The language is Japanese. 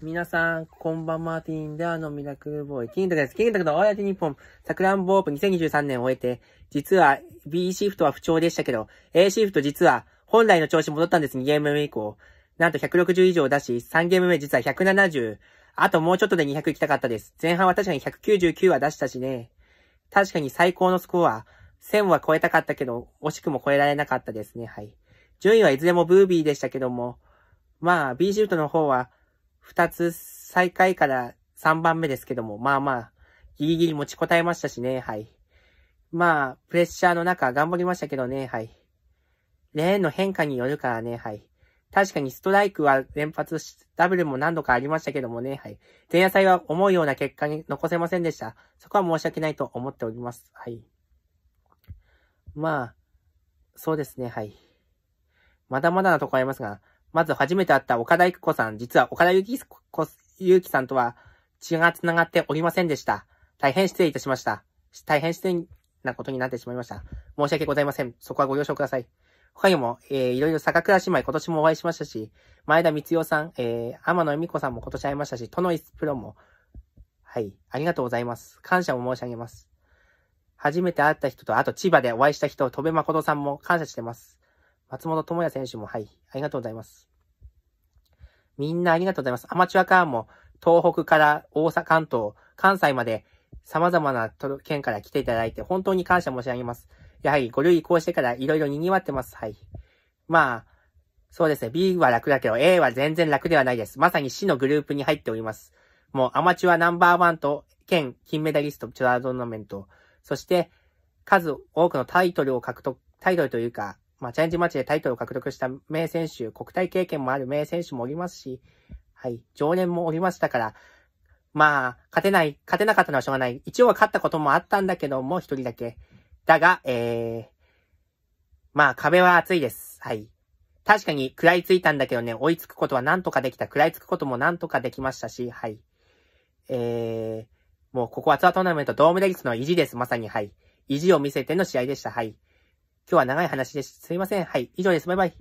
皆さん、こんばんは、ティーンダーのミラクルボーイ、キングです。キングとの公日本、サクランボープ2023年を終えて、実は B シフトは不調でしたけど、A シフト実は本来の調子戻ったんです、2ゲーム目以降。なんと160以上だし、3ゲーム目実は170。あともうちょっとで200行きたかったです。前半は確かに199は出したしね。確かに最高のスコア、1000は超えたかったけど、惜しくも超えられなかったですね、はい。順位はいずれもブービーでしたけども、まあ、B シフトの方は、2つ最下位から3番目ですけども、まあまあ、ギリギリ持ちこたえましたしね、はい。まあ、プレッシャーの中頑張りましたけどね、はい。レーンの変化によるからね、はい。確かにストライクは連発し、ダブルも何度かありましたけどもね、はい。前夜祭は思うような結果に残せませんでした。そこは申し訳ないと思っております。はい。まあ、そうですね、はい。まだまだなとこありますが、まず初めて会った岡田育子さん、実は岡田幸子さんとは血が繋がっておりませんでした。大変失礼いたしました。大変失礼なことになってしまいました。申し訳ございません。そこはご了承ください。他にも、えー、いろいろ坂倉姉妹今年もお会いしましたし、前田光代さん、えー、天野由美子さんも今年会いましたし、都のイスプロも、はい、ありがとうございます。感謝を申し上げます。初めて会った人と、あと千葉でお会いした人、戸部誠さんも感謝してます。松本智也選手も、はい、ありがとうございます。みんなありがとうございます。アマチュアカーも、東北から大阪、関東、関西まで、様々な県から来ていただいて、本当に感謝申し上げます。やはり5類移行してから色々賑わってます。はい。まあ、そうですね。B は楽だけど、A は全然楽ではないです。まさに死のグループに入っております。もうアマチュアナンバーワンと、県金メダリスト、チュアートーナメント、そして、数多くのタイトルを獲得、タイトルというか、まあ、チャレンジマッチでタイトルを獲得した名選手、国体経験もある名選手もおりますし、はい、常連もおりましたから、まあ、勝てない、勝てなかったのはしょうがない。一応は勝ったこともあったんだけども、一人だけ。だが、ええー、まあ、壁は厚いです。はい。確かに食らいついたんだけどね、追いつくことは何とかできた。食らいつくこともなんとかできましたし、はい。ええー、もうここはツアートーナメントドームレギスの意地です。まさに、はい。意地を見せての試合でした。はい。今日は長い話です。すいません。はい。以上です。バイバイ。